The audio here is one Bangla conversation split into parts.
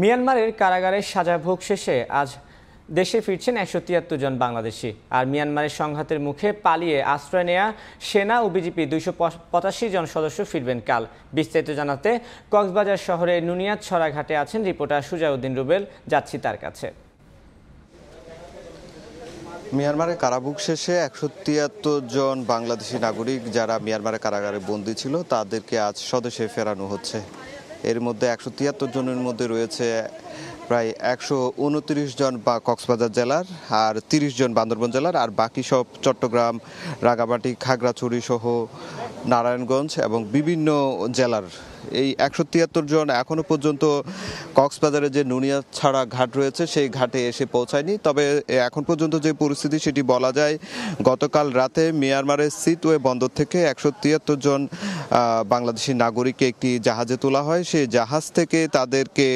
মিয়ানমারের কারাগারে সাজা ভোগ শেষে আজ দেশে ফিরছেন একশো তিয়াত্তর জন বাংলাদেশি আর মিয়ানমারের সংঘাতের মুখে পালিয়ে আশ্রয় নেয়া সেনা ও বিজেপি দুইশো পঁচাশি জন সদস্য ফিরবেন কাল বিস্তারিত জানাতে কক্সবাজার শহরে নুনিয়াদ ছড়াঘাটে আছেন রিপোর্টার সুজাউদ্দিন রুবেল যাচ্ছি তার কাছে মিয়ানমারে কারাভোগ শেষে একশো তিয়াত্তর জন বাংলাদেশি নাগরিক যারা মিয়ানমারে কারাগারে বন্দী ছিল তাদেরকে আজ স্বদেশে ফেরানো হচ্ছে এর মধ্যে একশো তিয়াত্তর জনের মধ্যে রয়েছে প্রায় একশো উনত্রিশ জন বা কক্সবাজার জেলার আর তিরিশ জন বান্দরবন জেলার আর বাকি সব চট্টগ্রাম রাগাবাটি খাগড়াছড়ি সহ নারায়ণগঞ্জ এবং বিভিন্ন জেলার এই একশো তিয়াত্তর জন এখনও পর্যন্ত কক্সবাজারে যে নুনিয়া ছাড়া ঘাট রয়েছে সেই ঘাটে এসে পৌঁছায়নি তবে এখন পর্যন্ত যে পরিস্থিতি সেটি বলা যায় গতকাল রাতে মিয়ানমারের সিটওয়ে বন্দর থেকে একশো তিয়াত্তর জন বাংলাদেশি নাগরিককে একটি জাহাজে তোলা হয় সেই জাহাজ থেকে তাদেরকে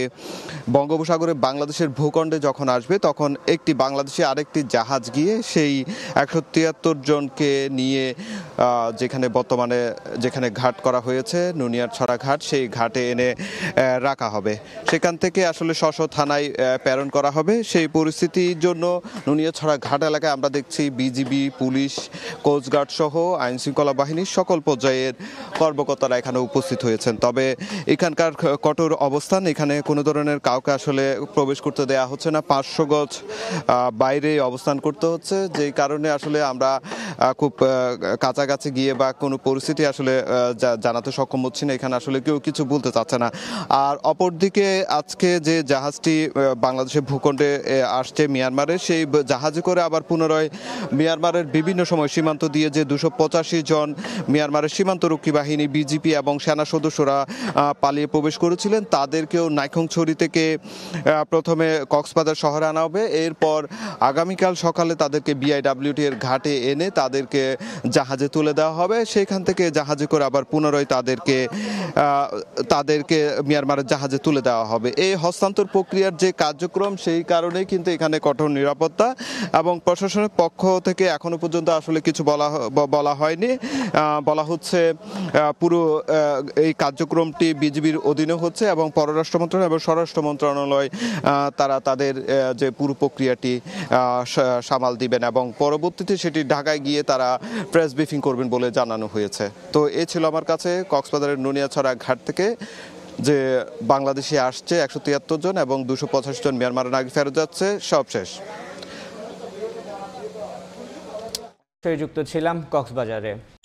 বঙ্গোপসাগরে বাংলাদেশের ভূখণ্ডে যখন আসবে তখন একটি বাংলাদেশে আরেকটি জাহাজ গিয়ে সেই একশো তিয়াত্তর জনকে নিয়ে যেখানে বর্তমানে যেখানে ঘাট করা হয়েছে নুনিয়ার ছড়া ঘাট ঘাট সেই ঘাটে এনে রাখা হবে সেখান থেকে আসলে শশ থানায় প্রেরণ করা হবে সেই পরিস্থিতির জন্য নুনিয়াছড়া ঘাট এলাকায় আমরা দেখছি বিজিবি পুলিশ কোস্টগার্ড সহ আইনশৃঙ্খলা বাহিনীর সকল পর্যায়ের কর্মকর্তারা এখানে উপস্থিত হয়েছেন তবে এখানকার কঠোর অবস্থান এখানে কোনো ধরনের কাউকে আসলে প্রবেশ করতে দেয়া হচ্ছে না পাঁচশো গজ বাইরে অবস্থান করতে হচ্ছে যেই কারণে আসলে আমরা খুব কাছাকাছি গিয়ে বা কোনো পরিস্থিতি আসলে জানাতে সক্ষম হচ্ছি না এখানে আসলে কেউ কিছু বলতে চাচ্ছে না আর অপরদিকে আজকে যে জাহাজটি বাংলাদেশের ভূখণ্ডে আসছে মিয়ানমারের সেই জাহাজে করে আবার পুনরায় মিয়ানমারের বিভিন্ন সময় সীমান্ত দিয়ে যে দুশো পঁচাশি জন মিয়ানমারের সীমান্তরক্ষী বাহিনী বিজিপি এবং সেনা সদস্যরা পালিয়ে প্রবেশ করেছিলেন তাদেরকেও নাইখংছড়ি থেকে প্রথমে কক্সবাজার শহরে আনা হবে এরপর আগামীকাল সকালে তাদেরকে বিআইডাব্লিউটি এর ঘাটে এনে তাদের তাদেরকে জাহাজে তুলে দেওয়া হবে সেখান থেকে জাহাজে করে আবার পুনরায় তাদেরকে তাদেরকে মিয়ানমারের জাহাজে তুলে দেওয়া হবে এই হস্তান্তর প্রক্রিয়ার যে কার্যক্রম সেই কারণেই কিন্তু এখানে কঠোর নিরাপত্তা এবং প্রশাসনের পক্ষ থেকে এখনো পর্যন্ত আসলে কিছু বলা বলা হয়নি বলা হচ্ছে পুরো এই কার্যক্রমটি বিজিবির অধীনে হচ্ছে এবং পররাষ্ট্র মন্ত্রণালয় এবং স্বরাষ্ট্র মন্ত্রণালয় তারা তাদের যে পুরো প্রক্রিয়াটি সামাল দিবেন এবং পরবর্তীতে সেটি ঢাকায় গিয়ে দিয়ে তারা প্রেস ব্রিফিং করবেন বলে জানানো হয়েছে তো এ ছিল আমার কাছে কক্সবাজারের নুনিয়াছড়া ঘাট থেকে যে বাংলাদেশে আসছে একশো তিয়াত্তর জন এবং দুশো পঁচাশি জন মিয়ানমারের নাগরিক ফেরত যাচ্ছে সব শেষ যুক্ত ছিলাম কক্সবাজারে